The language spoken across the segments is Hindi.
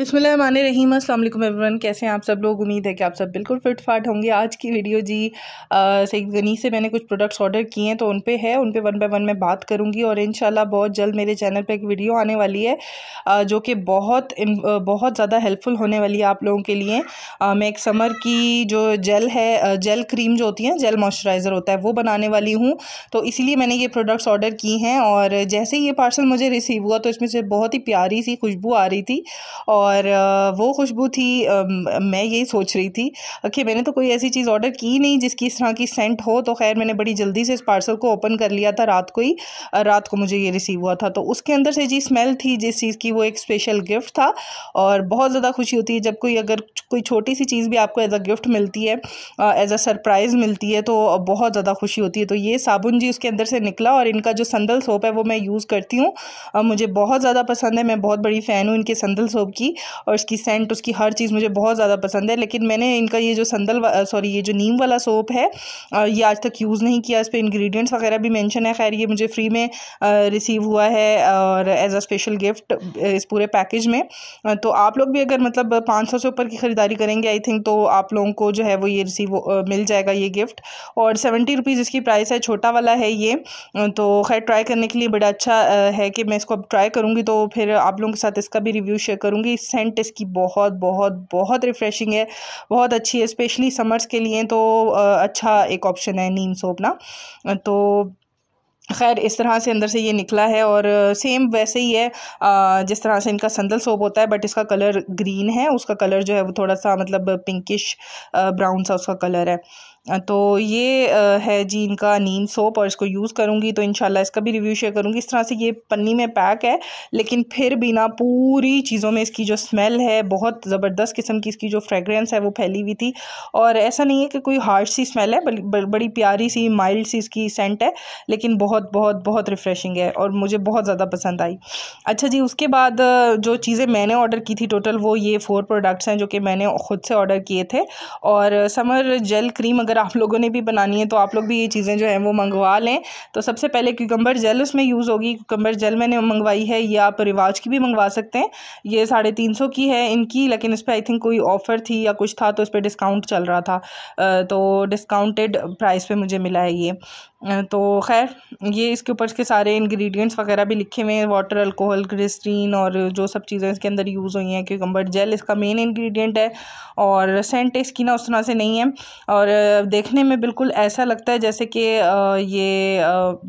बिसमिल्ल रहीम अल्लाम एवरीवन कैसे हैं आप सब लोग उम्मीद है कि आप सब बिल्कुल फिट फाट होंगे आज की वीडियो जी सईद गनी से मैंने कुछ प्रोडक्ट्स ऑर्डर किए हैं तो उन पे है उन पे वन बाय वन मैं बात करूंगी और इन बहुत जल्द मेरे चैनल पे एक वीडियो आने वाली है आ, जो कि बहुत बहुत ज़्यादा हेल्पफुल होने वाली है आप लोगों के लिए आ, मैं एक समर की जो जेल है जेल क्रीम जो होती है जेल मॉइस्चराइज़र होता है वो बनाने वाली हूँ तो इसीलिए मैंने ये प्रोडक्ट्स ऑर्डर किए हैं और जैसे ही ये पार्सल मुझे रिसीव हुआ तो इसमें से बहुत ही प्यारी सी खुशबू आ रही थी और और वो खुशबू थी मैं यही सोच रही थी कि मैंने तो कोई ऐसी चीज़ ऑर्डर की नहीं जिसकी इस तरह की सेंट हो तो खैर मैंने बड़ी जल्दी से इस पार्सल को ओपन कर लिया था रात को ही रात को मुझे ये रिसीव हुआ था तो उसके अंदर से जी स्मेल थी जिस चीज़ की वो एक स्पेशल गिफ्ट था और बहुत ज़्यादा खुशी होती है जब कोई अगर कोई छोटी सी चीज़ भी आपको एज अ गिफ्ट मिलती है एज अ सरप्राइज़ मिलती है तो बहुत ज़्यादा खुशी होती है तो ये साबुन जी उसके अंदर से निकला और इनका जो संदल सोप है वो मैं यूज़ करती हूँ मुझे बहुत ज़्यादा पसंद है मैं बहुत बड़ी फ़ैन हूँ इनके संदल सोप की थी और उसकी सेंट उसकी हर चीज़ मुझे बहुत ज़्यादा पसंद है लेकिन मैंने इनका ये जो संदल सॉरी ये जो नीम वाला सोप है ये आज तक यूज़ नहीं किया इस पर इन्ग्रीडियंट्स वगैरह भी मैंशन है खैर ये मुझे फ्री में रिसीव हुआ है और एज अ स्पेशल गिफ्ट इस पूरे पैकेज में तो आप लोग भी अगर मतलब पाँच सौ से ऊपर की ख़रीदारी करेंगे आई थिंक तो आप लोगों को जो है वो ये रिसीव मिल जाएगा ये गिफ्ट और सेवेंटी रुपीज़ इसकी प्राइस है छोटा वाला है ये तो खैर ट्राई करने के लिए बड़ा अच्छा है कि मैं इसको अब ट्राई करूँगी तो फिर आप लोगों के साथ इसका भी रिव्यू शेयर करूँगी सेंट इसकी बहुत बहुत बहुत रिफ़्रेशिंग है बहुत अच्छी है स्पेशली समर्स के लिए तो अच्छा एक ऑप्शन है नीम सोप ना तो खैर इस तरह से अंदर से ये निकला है और सेम वैसे ही है जिस तरह से इनका संदल सोप होता है बट इसका कलर ग्रीन है उसका कलर जो है वो थोड़ा सा मतलब पिंकिश ब्राउन सा उसका कलर है तो ये है जी इनका नीम सोप और इसको यूज़ करूँगी तो इनशाला इसका भी रिव्यू शेयर करूँगी इस तरह से ये पन्नी में पैक है लेकिन फिर भी ना पूरी चीज़ों में इसकी जो स्मेल है बहुत ज़बरदस्त किस्म की इसकी जो फ्रेगरेंस है वो फैली हुई थी और ऐसा नहीं है कि कोई हार्श सी स्मेल है बड़ी प्यारी सी माइल्ड सी इसकी सेंट है लेकिन बहुत बहुत बहुत रिफ़्रेशिंग है और मुझे बहुत ज़्यादा पसंद आई अच्छा जी उसके बाद जो चीज़ें मैंने ऑर्डर की थी टोटल वो ये फ़ोर प्रोडक्ट्स हैं जो कि मैंने ख़ुद से ऑर्डर किए थे और समर जेल क्रीम अगर आप लोगों ने भी बनानी है तो आप लोग भी ये चीज़ें जो हैं वो मंगवा लें तो सबसे पहले क्यूकम्बर जेल उसमें यूज़ होगी क्यूकम्बर जेल मैंने मंगवाई है ये आप रिवाज की भी मंगवा सकते हैं ये साढ़े तीन सौ की है इनकी लेकिन इस पर आई थिंक कोई ऑफ़र थी या कुछ था तो इस पर डिस्काउंट चल रहा था तो डिस्काउंटेड प्राइस पर मुझे मिला है ये तो खैर ये इसके ऊपर इसके सारे इंग्रेडिएंट्स वगैरह भी लिखे हुए हैं वाटर अल्कोहल ग्रिस्टीन और जो सब चीज़ें इसके अंदर यूज़ हुई हैं क्यूकम्बर जेल इसका मेन इंग्रेडिएंट है और सेंट इसकी ना उस तरह से नहीं है और देखने में बिल्कुल ऐसा लगता है जैसे कि ये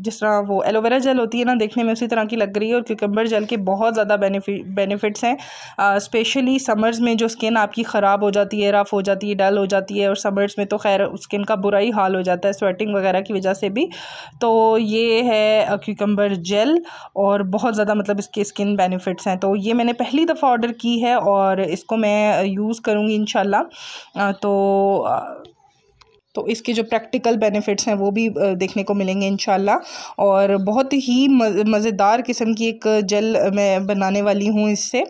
जिस तरह वो एलोवेरा जेल होती है ना देखने में उसी तरह की लग रही है और क्यूकम्बर जेल के बहुत ज़्यादा बेनिफिट्स हैं स्पेशली समर्स में जो स्किन आपकी ख़राब हो जाती है रफ़ हो जाती है डल हो जाती है और समर्स में तो खैर स्किन का बुरा ही हाल हो जाता है स्वेटिंग वगैरह की वजह से भी भी तो ये है क्यूकम्बर जेल और बहुत ज़्यादा मतलब इसके स्किन बेनिफिट्स हैं तो ये मैंने पहली दफ़ा ऑर्डर की है और इसको मैं यूज़ करूँगी इन तो तो इसके जो प्रैक्टिकल बेनिफिट्स हैं वो भी देखने को मिलेंगे इन और बहुत ही मज़ेदार किस्म की एक जल मैं बनाने वाली हूँ इससे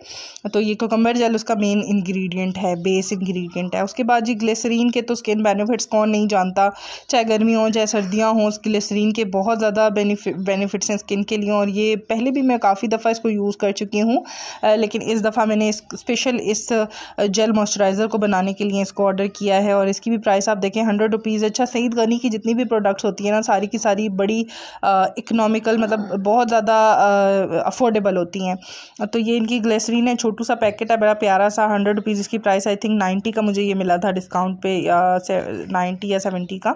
तो ये कोकम्बर जल उसका मेन इंग्रेडिएंट है बेस इंग्रेडिएंट है उसके बाद जी ग्लिसरीन के तो स्किन बेनिफिट्स कौन नहीं जानता चाहे गर्मी हो चाहे सर्दियाँ हों ग्लिसरीन के बहुत ज़्यादा बेनिफिट्स हैं स्किन के लिए और ये पहले भी मैं काफ़ी दफ़ा इसको यूज़ कर चुकी हूँ लेकिन इस दफ़ा मैंने इस स्पेशल इस जेल मॉइस्चराइज़र को बनाने के लिए इसको ऑर्डर किया है और इसकी भी प्राइस आप देखें हंड्रेड हंड्रेड रुपीज़ अच्छा सईद गनी की जितनी भी प्रोडक्ट्स होती है ना सारी की सारी बड़ी इकनॉमिकल मतलब बहुत ज़्यादा अफोर्डेबल होती हैं तो ये इनकी ग्लेसरीन है छोटू सा पैकेट है बड़ा प्यारा सा हंड्रेड रुपीज़ इसकी प्राइस आई थिंक नाइन्टी का मुझे ये मिला था डिस्काउंट पे नाइन्टी या सेवेंटी का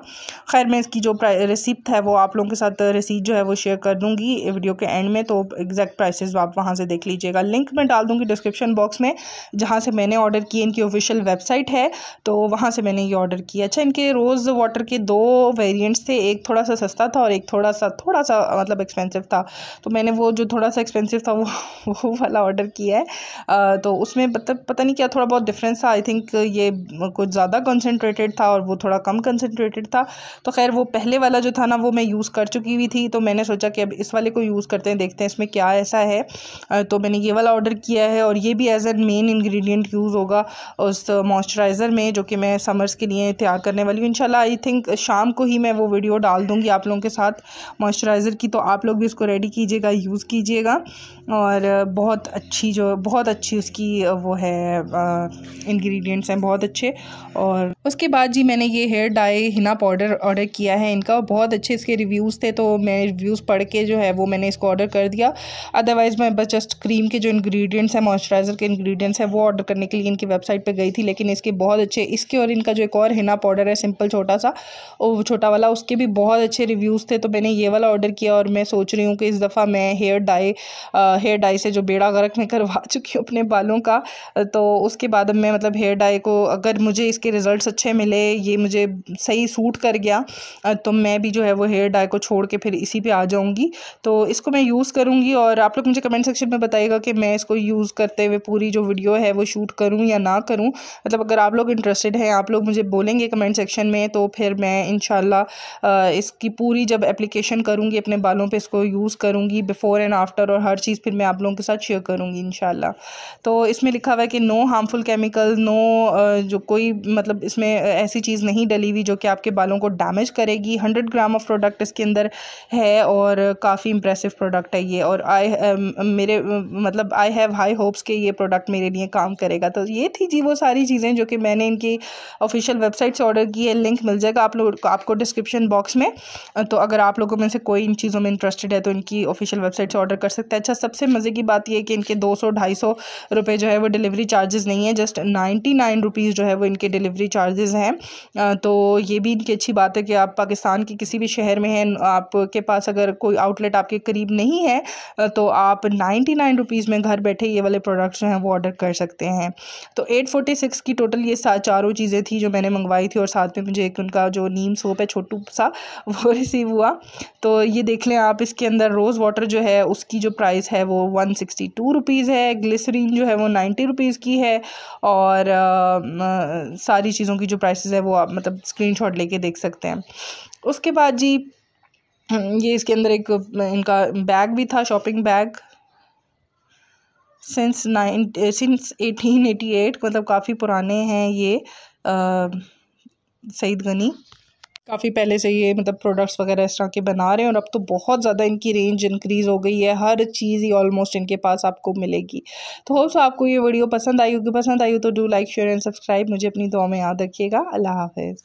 खैर मैं इसकी जो रिसिप्ट है वो आप लोगों के साथ रिसीट जो है वो शेयर कर दूँगी वीडियो के एंड में तो एग्जैक्ट प्राइसेस आप वहाँ से देख लीजिएगा लिंक मैं डाल दूँगी डिस्क्रिप्शन बॉक्स में जहाँ से मैंने ऑर्डर किए इनकी ऑफिशियल वेबसाइट है तो वहाँ से मैंने ये ऑर्डर किया अच्छा इनके रो रोज़ वाटर के दो वेरिएंट्स थे एक थोड़ा सा सस्ता था और एक थोड़ा सा थोड़ा सा मतलब एक्सपेंसिव था तो मैंने वो जो थोड़ा सा एक्सपेंसिव था वो वो वाला ऑर्डर किया है आ, तो उसमें मतलब पता नहीं क्या थोड़ा बहुत डिफरेंस था आई थिंक ये कुछ ज़्यादा कंसनट्रेटेड था और वो थोड़ा कम कंसनट्रेटेड था तो खैर वो पहले वाला जो था ना वो मैं यूज़ कर चुकी हुई थी तो मैंने सोचा कि अब इस वाले को यूज़ करते हैं देखते हैं इसमें क्या ऐसा है तो मैंने ये वाला ऑर्डर किया है और ये भी as an main ingredient use होगा उस मॉइस्चराइज़र में जो कि मैं समर्स के लिए तैयार करने वाली हूँ इनशाला आई थिंक शाम को ही मैं वो वीडियो डाल दूँगी आप लोगों के साथ मॉइस्चराइज़र की तो आप लोग भी इसको रेडी कीजिएगा यूज़ कीजिएगा और बहुत अच्छी जो बहुत अच्छी उसकी वो है इंग्रेडिएंट्स हैं बहुत अच्छे और उसके बाद जी मैंने ये hair dye henna powder order किया है इनका बहुत अच्छे इसके रिव्यूज़ थे तो मैं रिव्यूज़ पढ़ के जो है वो मैंने इसको ऑर्डर कर दिया अदरवाइज़ मैं बस जस्ट क्रीम के जो इंग्रेडिएंट्स हैं मॉइस्चराइज़र के इंग्रेडिएंट्स हैं वो ऑर्डर करने के लिए इनकी वेबसाइट पर गई थी लेकिन इसके बहुत अच्छे इसके और इनका जो एक और हिना पाउडर है सिंपल सर्कल छोटा सा वो छोटा वाला उसके भी बहुत अच्छे रिव्यूज़ थे तो मैंने ये वाला ऑर्डर किया और मैं सोच रही हूँ कि इस दफ़ा मैं हेयर डाई हेयर डाई से जो बेड़ा गर्क मैं करवा चुकी हूँ अपने बालों का तो उसके बाद मैं मतलब हेयर डाई को अगर मुझे इसके रिज़ल्ट अच्छे मिले ये मुझे सही सूट कर गया तो मैं भी जो है वो हेयर डाई को छोड़ के फिर इसी पर आ जाऊँगी तो इसको मैं यूज़ करूँगी और आप लोग मुझे कमेंट सेक्शन में बताइएगा कि मैं इसको यूज़ करते हुए पूरी जो वीडियो है वो शूट करूँ या ना करूँ मतलब अगर आप लोग इंटरेस्टेड हैं आप लोग मुझे बोलेंगे कमेंट सेक्शन में में तो फिर मैं इन इसकी पूरी जब एप्लीकेशन करूँगी अपने बालों पर इसको यूज़ करूँगी बिफ़ोर एंड आफ्टर और हर चीज़ फिर मैं आप लोगों के साथ शेयर करूँगी इन तो इसमें लिखा हुआ है कि नो हार्मफुल केमिकल नो जो कोई मतलब इसमें ऐसी चीज़ नहीं डली हुई जो कि आपके बालों को डैमेज करेगी हंड्रेड ग्राम ऑफ प्रोडक्ट इसके अंदर है और काफ़ी इंप्रेसिव प्रोडक्ट है ये और आई मेरे मतलब आई हैव हाई होप्स कि ये प्रोडक्ट मेरे लिए काम करेगा तो ये थी जी वो सारी चीज़ें जो कि मैंने इनकी ऑफिशियल वेबसाइट से ऑर्डर की है लिंक मिल जाएगा आप लोग आपको डिस्क्रिप्शन बॉक्स में तो अगर आप लोगों में से कोई इन चीज़ों में इंटरेस्टेड है तो इनकी ऑफिशियल वेबसाइट से ऑर्डर कर सकते हैं अच्छा सबसे मज़े की बात यह कि इनके दो सौ ढाई सौ रुपये जो है वो डिलीवरी चार्जेस नहीं है जस्ट नाइन्टी नाइन रुपीज़ जो है वो इनके डिलीवरी चार्जेस हैं तो ये भी इनकी अच्छी बात है कि आप पाकिस्तान के किसी भी शहर में हैं आपके पास अगर कोई आउटलेट आपके करीब नहीं है तो आप नाइन्टी नाइन रुपीज़ में घर बैठे ये वाले प्रोडक्ट्स जो हैं वो ऑर्डर कर सकते हैं तो एट फोर्टी सिक्स की टोटल ये चारों चीज़ें थी जो मैंने मंगवाई थी और साथ में जो एक उनका जो नीम सोप है छोटू सा वो रिसीव हुआ तो ये देख लें आप इसके अंदर रोज़ वाटर जो है उसकी जो प्राइस है वो वन सिक्सटी टू रुपीज़ है ग्लिसरीन जो है वो नाइन्टी रुपीज़ की है और आ, आ, सारी चीज़ों की जो प्राइसेस है वो आप मतलब शॉट लेके देख सकते हैं उसके बाद जी ये इसके अंदर एक इनका बैग भी था shopping bag since nine since eighteen eighty eight मतलब काफ़ी पुराने हैं ये आ, सईद गनी काफ़ी पहले से ये मतलब प्रोडक्ट्स वगैरह इस तरह के बना रहे हैं और अब तो बहुत ज़्यादा इनकी रेंज इंक्रीज़ हो गई है हर चीज़ ही ऑलमोस्ट इनके पास आपको मिलेगी तो होप्स आपको ये वीडियो पसंद आई होगी पसंद आई हो तो do like share and subscribe मुझे अपनी दुआ में याद रखिएगा अल्लाह हाफिज़